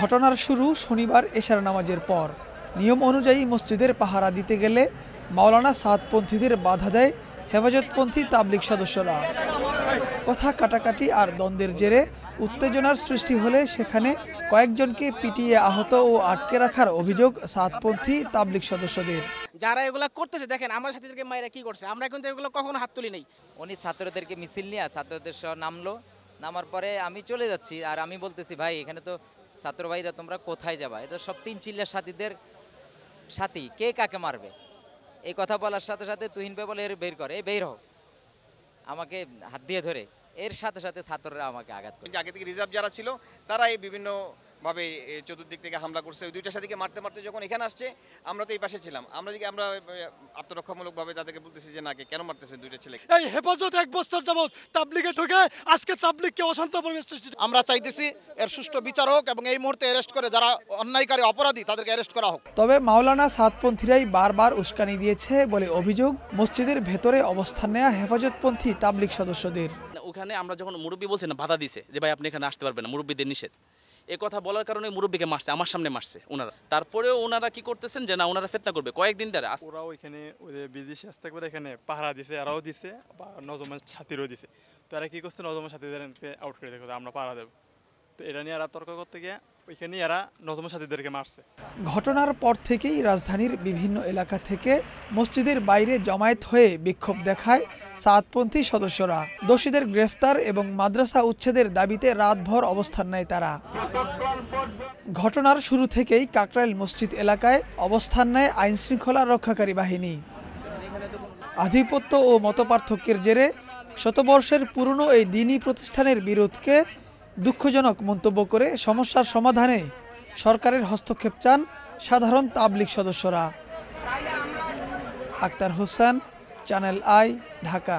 ঘটনার শুরু শনিবার এশার নামাজের পর নিয়ম অনুযায়ী মসজিদের পাহারা দিতে গেলে মাওলানা সাদপন্থীদের বাধা দেয় হেফাজতপন্থী তাবলিক সদস্যরা কথা কাটাকাটি আর দ্বন্দ্বের জেরে উত্তেজনার সৃষ্টি হলে সেখানে কয়েকজনকে পিটিয়ে আহত ও আটকে রাখার অভিযোগ সাতপন্থী তাবলিক সদস্যদের যারা এগুলো করতেছে দেখেন আমার সাথীদেরকে মায়েরা কি করছে আমরা কিন্তু এগুলো কখনো হাত তুলি নেই উনি ছাত্রদেরকে মিছিল নিয়ে ছাত্রদের সহ নামলো নামার পরে আমি চলে যাচ্ছি আর আমি বলতেছি ভাই এখানে তো ছাত্র ভাইরা তোমরা কোথায় যাবা এটা সব তিন চিল্লার সাথীদের সাথী কে কাকে মারবে এই কথা বলার সাথে সাথে তুহিন ভাই বলে এর বের করে এ বের হোক আমাকে হাত দিয়ে ধরে এর সাথে সাথে ছাত্ররা আমাকে আঘাত করে আগে থেকে রিজার্ভ যারা ছিল তারা এই বিভিন্ন ভাবে চতুর্দিক থেকে হামলা করছে ওই দুইটার সাথে মারতে মারতে যখন এখানে আসছে আমরা তো এই পাশে ছিলাম আমরা দিকে আমরা আত্মরক্ষামূলকভাবে তাদেরকে বলতেছি যে না কেন মারতেছে দুইটা ছেলে এই হেফাজত এক বছর যাবৎ তাবলিগে ঢুকে আজকে তাবলিগকে অশান্ত পরিবেশ সৃষ্টি আমরা চাইতেছি এর সুষ্ঠু বিচার হোক এবং এই মুহূর্তে অ্যারেস্ট করে যারা অন্যায়কারী অপরাধী তাদেরকে অ্যারেস্ট করা হোক তবে মাওলানা সাতপন্থীরাই বারবার উস্কানি দিয়েছে বলে অভিযোগ মসজিদের ভেতরে অবস্থান নেয়া হেফাজতপন্থী তাবলিগ সদস্যদের ওখানে আমরা যখন মুরব্বী বলছি না বাধা দিছে যে ভাই আপনি এখানে আসতে পারবেন না মুরব্বীদের নিষেধ এ কথা বলার কারণে মুরব্বীকে মারছে আমার সামনে মারছে ওনারা তারপরেও ওনারা কি করতেছেন যে না ওনারা ফেতনা করবে কয়েকদিন ধরে ওরা ওইখানে বিদেশি আসতে করে এখানে পাহারা দিছে এরাও দিছে বা নজমের ছাতিরও দিছে তো এরা কী করছে নজমের সাথীদেরকে আউট করে দেখো আমরা পাহারা দেবো তো এটা নিয়ে এরা তর্ক করতে গিয়ে ওইখানে এরা সাথীদেরকে মারছে ঘটনার পর থেকেই রাজধানীর বিভিন্ন এলাকা থেকে মসজিদের বাইরে জমায়েত হয়ে বিক্ষোভ দেখায় সাতপন্থী সদস্যরা দোষীদের গ্রেফতার এবং মাদ্রাসা উচ্ছেদের দাবিতে রাতভর অবস্থান নেয় তারা ঘটনার শুরু থেকেই কাকরাইল মসজিদ এলাকায় অবস্থান নেয় আইনশৃঙ্খলা রক্ষাকারী বাহিনী আধিপত্য ও মতপার্থক্যের জেরে শতবর্ষের পুরনো এই দিনই প্রতিষ্ঠানের বিরোধকে দুঃখজনক মন্তব্য করে সমস্যার সমাধানে সরকারের হস্তক্ষেপ চান সাধারণ তাবলিক সদস্যরা আক্তার হোসেন চ্যানেল আই ঢাকা